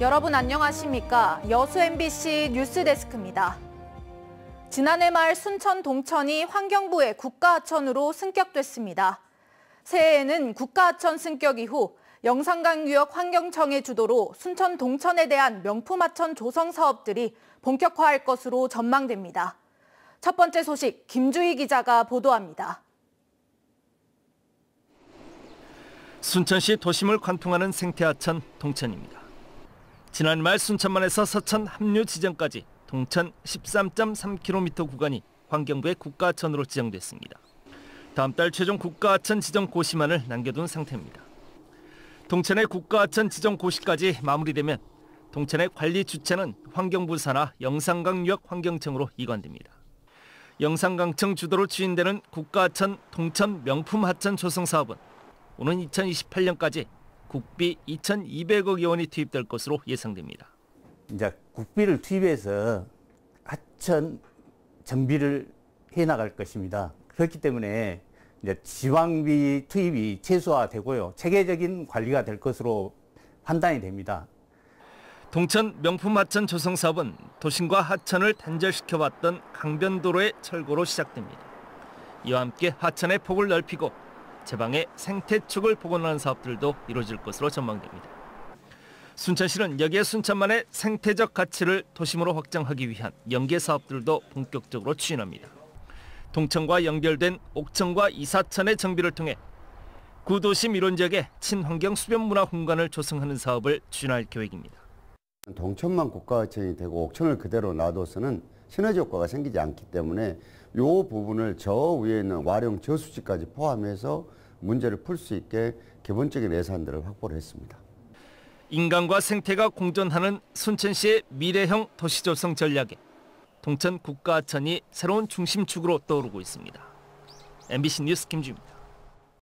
여러분 안녕하십니까? 여수 MBC 뉴스데스크입니다. 지난해 말 순천 동천이 환경부의 국가하천으로 승격됐습니다. 새해에는 국가하천 승격 이후 영산강유역 환경청의 주도로 순천 동천에 대한 명품하천 조성 사업들이 본격화할 것으로 전망됩니다. 첫 번째 소식 김주희 기자가 보도합니다. 순천시 도심을 관통하는 생태하천 동천입니다. 지난 말 순천만에서 서천 합류 지점까지 동천 13.3km 구간이 환경부의 국가천으로 지정됐습니다. 다음 달 최종 국가천 지정 고시만을 남겨둔 상태입니다. 동천의 국가천 지정 고시까지 마무리되면 동천의 관리 주체는 환경부 산하 영산강역 유 환경청으로 이관됩니다. 영산강청 주도로 추진되는 국가천 동천 명품하천 조성 사업은 오는 2028년까지 국비 2,200억 원이 투입될 것으로 예상됩니다. 이제 국비를 투입해서 하천 정비를 해 나갈 것입니다. 그렇기 때문에 이제 지방비 투입이 최소화되고요. 체계적인 관리가 될 것으로 판단이 됩니다. 동천 명품 하천 조성 사업은 도심과 하천을 단절시켜 왔던 강변도로의 철거로 시작됩니다. 이와 함께 하천의 폭을 넓히고 제방의 생태축을 복원하는 사업들도 이루어질 것으로 전망됩니다. 순천시는 여기에 순천만의 생태적 가치를 도심으로 확장하기 위한 연계 사업들도 본격적으로 추진합니다. 동천과 연결된 옥천과 이사천의 정비를 통해 구도심 이론 지역의 친환경 수변 문화 공간을 조성하는 사업을 추진할 계획입니다. 동천만 국가유천이 되고 옥천을 그대로 놔둬서는 시너지 효과가 생기지 않기 때문에 이 부분을 저 위에 있는 와룡 저수지까지 포함해서 문제를 풀 수 있게 기본적인 예산들을 확보를 했습니다. 인간과 생태가 공존하는 순천시의 미래형 도시조성 전략에 동천 국가천이 새로운 중심축으로 떠오르고 있습니다. MBC 뉴스 김주입니다.